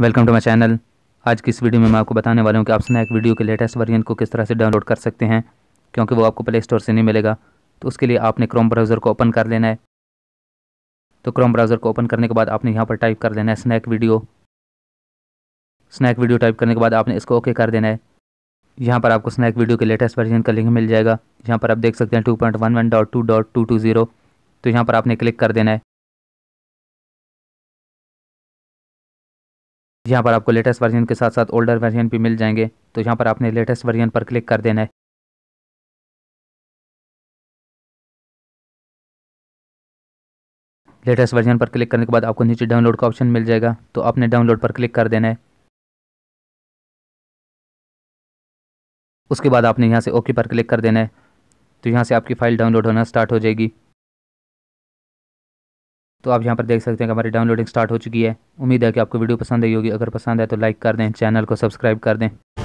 welcome to my channel आज की इस वीडियो में मैं आपको बताने वाला हूँ कि आप स्नैक वीडियो के लेटेस्ट वर्जन को किस तरह से डाउनलोड कर सकते हैं क्योंकि वो आपको प्ले स्टोर से नहीं मिलेगा तो उसके लिए आपने क्रोम ब्राउज़र को ओपन कर लेना है तो क्रोम ब्राउज़र को ओपन करने के बाद आपने यहाँ पर टाइप कर देना है snack video snack video type करने के बाद आपने इसको ओके कर देना है यहाँ पर आपको स्नैक वीडियो के लेटेस्ट वर्जन का लिंक मिल जाएगा यहाँ पर आप देख सकते हैं two point one one dot two dot two two zero तो यहाँ पर आपने क्लिक कर देना है यहाँ पर आपको लेटेस्ट वर्जन के साथ साथ ओल्डर वर्जन भी मिल जाएंगे तो यहाँ पर आपने लेटेस्ट वर्जन पर क्लिक कर देना है लेटेस्ट वर्जन पर क्लिक करने के बाद आपको नीचे डाउनलोड का ऑप्शन मिल जाएगा तो आपने डाउनलोड पर क्लिक कर देना है उसके बाद आपने यहाँ से ओके पर क्लिक कर देना है तो यहाँ से आपकी फ़ाइल डाउनलोड होना स्टार्ट हो जाएगी तो आप यहाँ पर देख सकते हैं कि हमारी डाउनलोडिंग स्टार्ट हो चुकी है उम्मीद है कि आपको वीडियो पसंद आई होगी अगर पसंद है तो लाइक कर दें चैनल को सब्सक्राइब कर दें